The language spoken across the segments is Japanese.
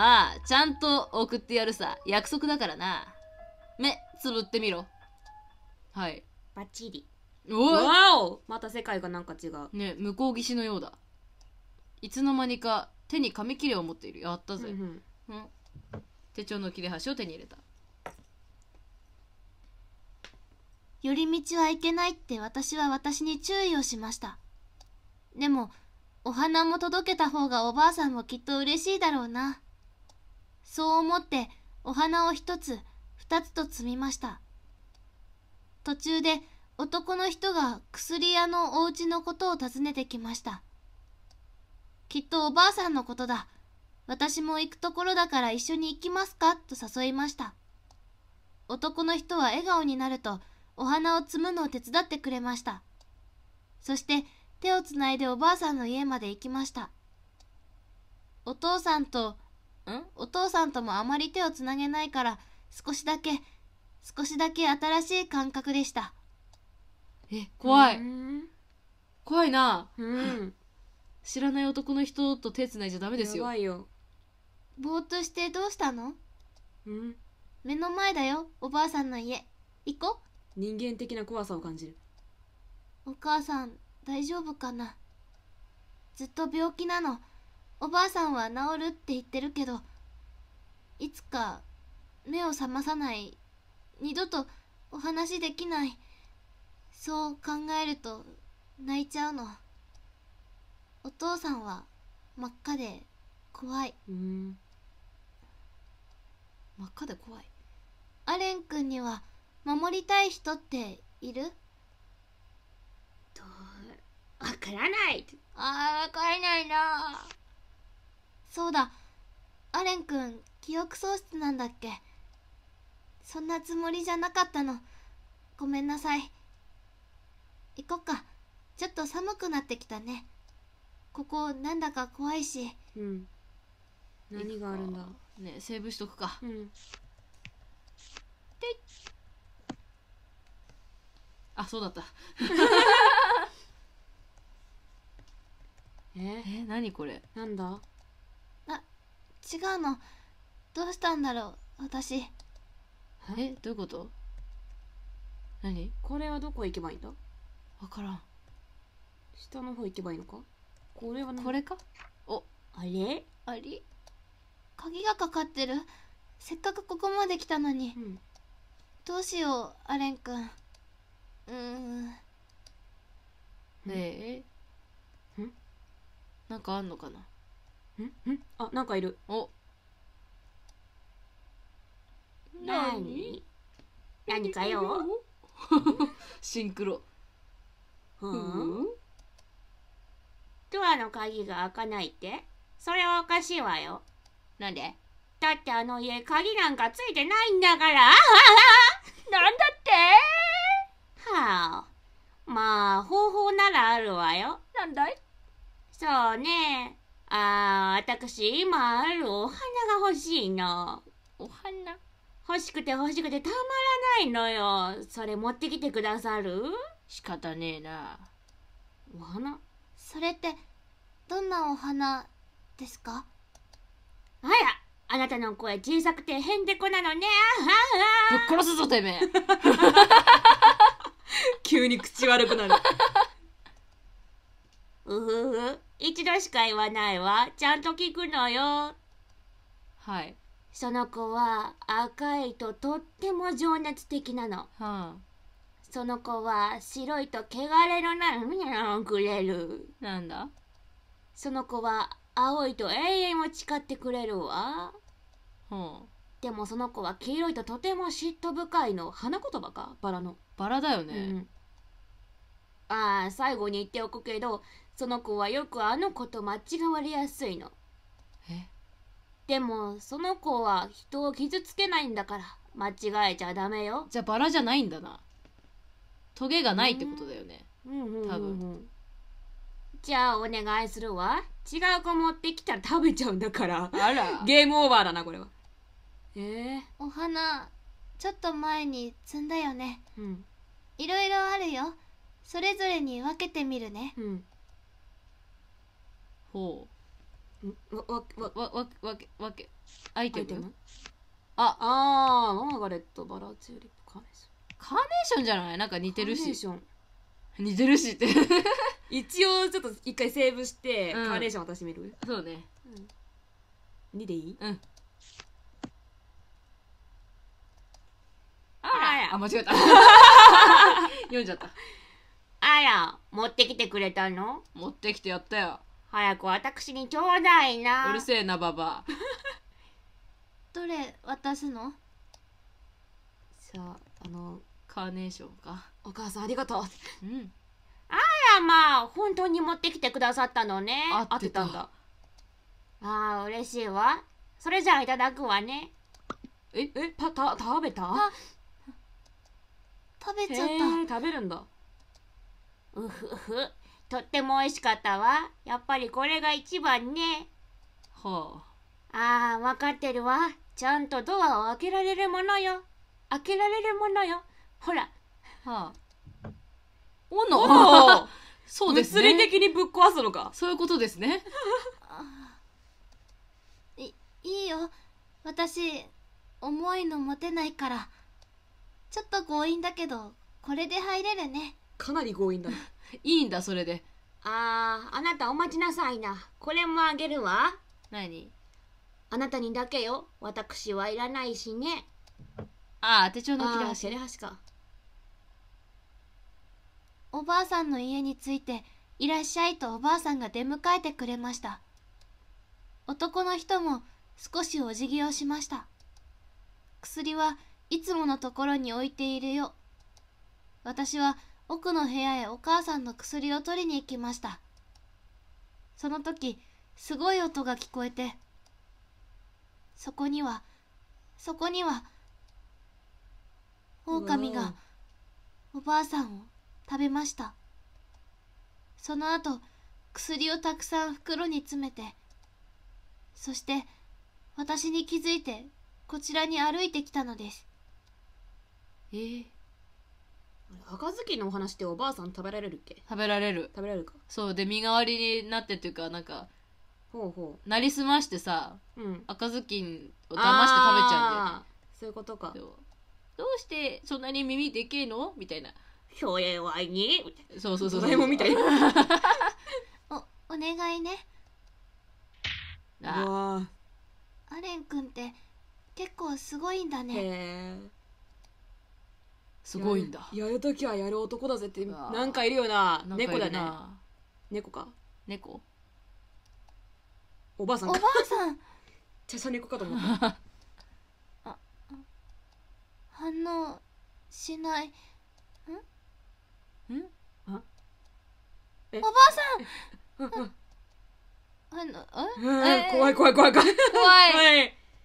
ああ、ちゃんと送ってやるさ。約束だからな。目、つぶってみろ。はい。バッチリ。おわおまた世界がなんか違う。ね、向こう岸のようだ。いつの間にか手に紙切れを持っている。やったぜ。うん、うん、手帳の切れ端を手に入れた。寄り道はいけないって私は私に注意をしました。でも、お花も届けた方がおばあさんもきっと嬉しいだろうな。そう思ってお花を一つ二つと摘みました途中で男の人が薬屋のお家のことを尋ねてきましたきっとおばあさんのことだ私も行くところだから一緒に行きますかと誘いました男の人は笑顔になるとお花を摘むのを手伝ってくれましたそして手をつないでおばあさんの家まで行きましたお父さんとお父さんともあまり手をつなげないから少しだけ少しだけ新しい感覚でしたえ怖い怖いな、うん、知らない男の人と手つないじゃダメですよ怖いよぼーっとしてどうしたの、うん、目の前だよおばあさんの家行こ人間的な怖さを感じるお母さん大丈夫かなずっと病気なのおばあさんは治るって言ってるけどいつか目を覚まさない二度とお話できないそう考えると泣いちゃうのお父さんは真っ赤で怖いうん真っ赤で怖いアレン君には守りたい人っているとわからないああ、わからないなそうだアレン君記憶喪失なんだっけそんなつもりじゃなかったのごめんなさい行こっかちょっと寒くなってきたねここなんだか怖いしうん何があるんだねセーブしとくかうんあそうだった ええ何これなんだ違うのどうしたんだろう私えどういうこと何これはどこ行けばいいんだ分からん下の方行けばいいのかこれはこれかおあれあれ鍵がかかってるせっかくここまで来たのに、うん、どうしようアレン君んうんねえ、ん、なんかあんのかなんんあなんかいるおなに何かよ シンクロうんドアの鍵が開かないってそれはおかしいわよなんでだってあの家鍵なんかついてないんだから なんだってはあまあ方法ならあるわよなんだいそうねああ、私、今あるお花が欲しいの。お花欲しくて欲しくてたまらないのよ。それ持ってきてくださる仕方ねえな。お花それって、どんなお花ですかあら、あなたの声小さくてへんてこなのね。ぶっ殺すぞ、てめえ。急に口悪くなる。うふふ。一度しか言わないわ。ちゃんと聞くのよ。はい。その子は赤いととっても情熱的なの。はあ、その子は白いと汚れのないみゃんくれる。なんだその子は青いと永遠を誓ってくれるわ。はあ、でもその子は黄色いととても嫉妬深いの。花言葉かバラの。バラだよね。うん、ああ、最後に言っておくけど、その子はよくあの子と間違われやすいのえでもその子は人を傷つけないんだから間違えちゃダメよじゃあバラじゃないんだなトゲがないってことだよね、うんうん多分じゃあお願いするわ違う子持ってきたら食べちゃうんだからあらゲームオーバーだなこれはえー、お花ちょっと前に摘んだよねうんいろいろあるよそれぞれに分けてみるねうんほうわわわわわわけわけアイテムイテムああーマーガレットバラチューリップカーネーションカーネーションじゃないなんか似てるカーネーしション似てるしって 一応ちょっと一回セーブして、うんカーネーション私見るそうね2でいいうんあらあ間違えた 読んじゃったあや持ってきてくれたの持ってきてやったよ早く私にちょうだいなうるせえなババ どれ渡すのさああのカーネーションかお母さんありがとううんあやまあ本当に持ってきてくださったのね合ってたんだああ嬉しいわそれじゃあいただくわねええたた食べた食べちゃった食べるんだうふふとっても美味しかったわ。やっぱりこれが一番ね。ほう。ああ、分かってるわ。ちゃんとドアを開けられるものよ。開けられるものよ。ほら。はあ。おの そうですね。物理的にぶっ壊すのか。そういうことですね。い、いいよ。私、重いの持てないから。ちょっと強引だけど、これで入れるね。かなり強引だ、ねいいんだ、それで。あー、あなたお待ちなさいな。これもあげるわ。何あなたにだけよ。私はいらないしね。ああ、手帳の切れ端。切れ端か。おばあさんの家に着いて、いらっしゃいとおばあさんが出迎えてくれました。男の人も少しお辞儀をしました。薬はいつものところに置いているよ。私は奥の部屋へお母さんの薬を取りに行きましたその時すごい音が聞こえてそこにはそこには狼がおばあさんを食べましたその後薬をたくさん袋に詰めてそして私に気づいてこちらに歩いてきたのですええー赤ずきんのお話っておばあさん食べられるっけ食べられる食べられるかそうで身代わりになってっていうかなんかほうほうなりすましてさうん赤ずきんを騙して食べちゃあーそういうことかどうしてそんなに耳でけえのみたいな表をはいにみたいそうそうそうそうもみたいな おお願いねあうわーアレン君って結構すごいんだねへえすごいんだやるときはやる男だぜってなんかいるよななんか猫だね猫か猫おばあさんおばあさんちゃちゃ猫かと思った 反応しないんんおばあさんあの えうんえー怖い怖い怖い怖い怖い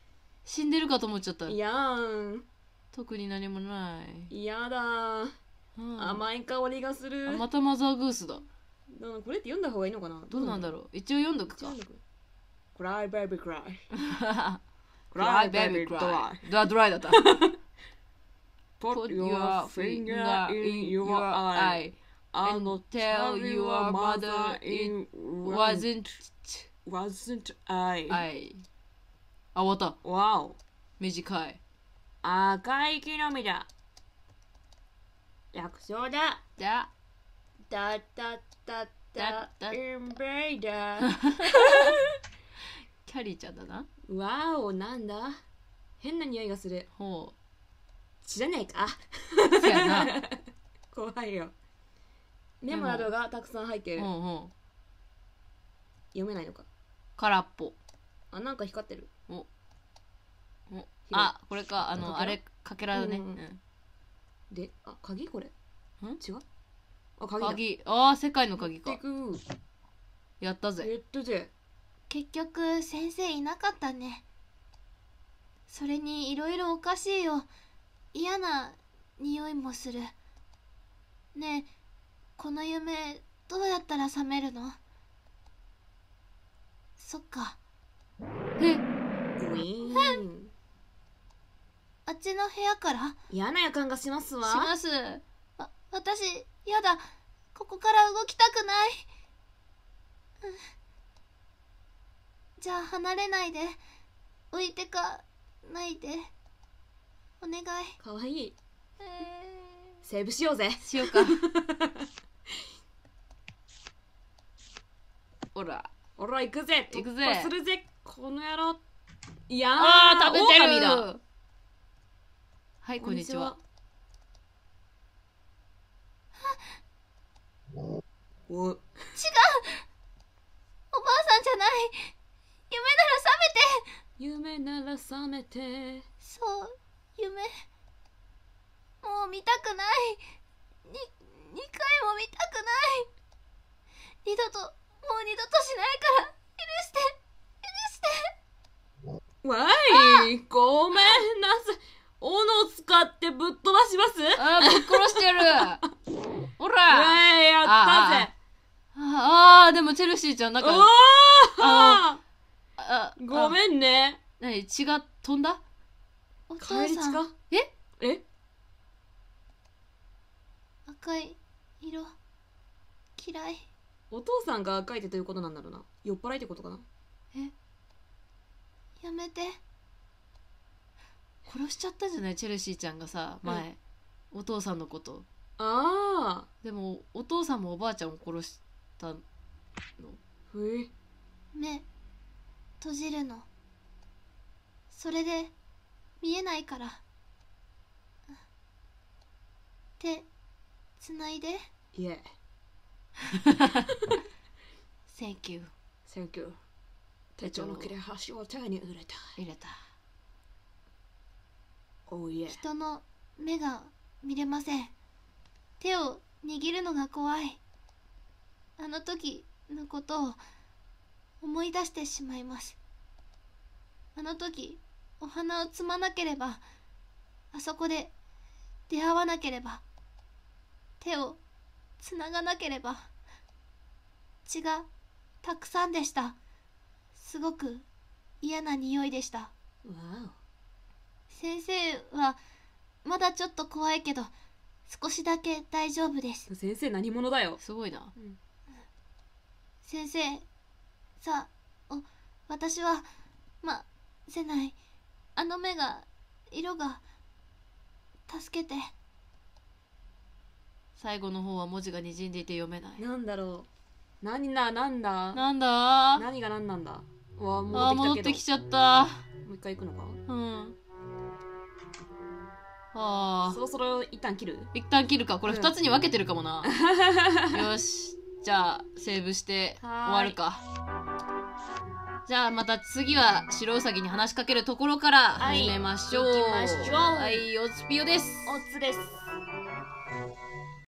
死んでるかと思っちゃったいやーん特に何もない嫌だ、うん、甘い香りがするまたマザーグースだこれって読んだ方がいいのかなどうなんだろう一応読んどくかクライベビークライクライベビークライドラドライだった Put your finger in your eye and tell your mother it wasn't wasn't I. I. あ、終わった。Wow. 短い。赤い木の実だ。薬草だ。だ。だだだだ。だインベイダー。キャリーちゃんだな。わお、なんだ変な匂いがする。ほう。知らないか。な。怖いよ。メモなどがたくさん入ってる。ほうほう読めないのか。空っぽ。あ、なんか光ってる。おあこれかあのあれかけらだね、うんであ鍵これん違うあ鍵ああ世界の鍵かやったぜやったぜ結局先生いなかったねそれにいろいろおかしいよ嫌な匂いもするねえこの夢どうやったら覚めるのそっかえっあっちの部屋から嫌な予感がしますわしますあ私嫌だここから動きたくない、うん、じゃあ離れないで置いてかないでお願いかわいい、えー、セーブしようぜしようかお らおら行くぜ行くぜするぜこの野郎いやー食べてる狼だはい、こんにちは。お違うおばあさんじゃない夢なら覚めて夢なら覚めてそう夢もう見たくないに2回も見たくない二度ともう二度としないから許して許してわいごめんなさい斧を使ってぶっ飛ばしますあぶっ殺してやる ほらえー、やったぜああでもチェルシーちゃんなんかあごめんね何血が飛んだお父さんええ赤い色嫌いお父さんが赤いってどういうことなんだろうな酔っ払いってことかなえやめて殺しちゃったじゃないチェルシーちゃんがさ前、お父さんのことああでもお父さんもおばあちゃんを殺したのえ目閉じるのそれで見えないから手つないでいえ Thank you Thank you 手帳の切れ端を手に入れた入れた人の目が見れません手を握るのが怖いあの時のことを思い出してしまいますあの時お花を摘まなければあそこで出会わなければ手をつながなければ血がたくさんでしたすごく嫌な匂いでした、w o 先生はまだちょっと怖いけど少しだけ大丈夫です先生何者だよすごいな、うん、先生さお私はませないあの目が色が助けて最後の方は文字がにじんでいて読めないなんだろう何だなだなんだ何が何なんだわあ戻ってきちゃったもう一回行くのかうんはあそろそろ一旦切る一旦切るかこれ2つに分けてるかもな、うん、よしじゃあセーブして終わるかじゃあまた次は白うさぎに話しかけるところから始めましょう、はい、いきましょうはいおつぴよですおつです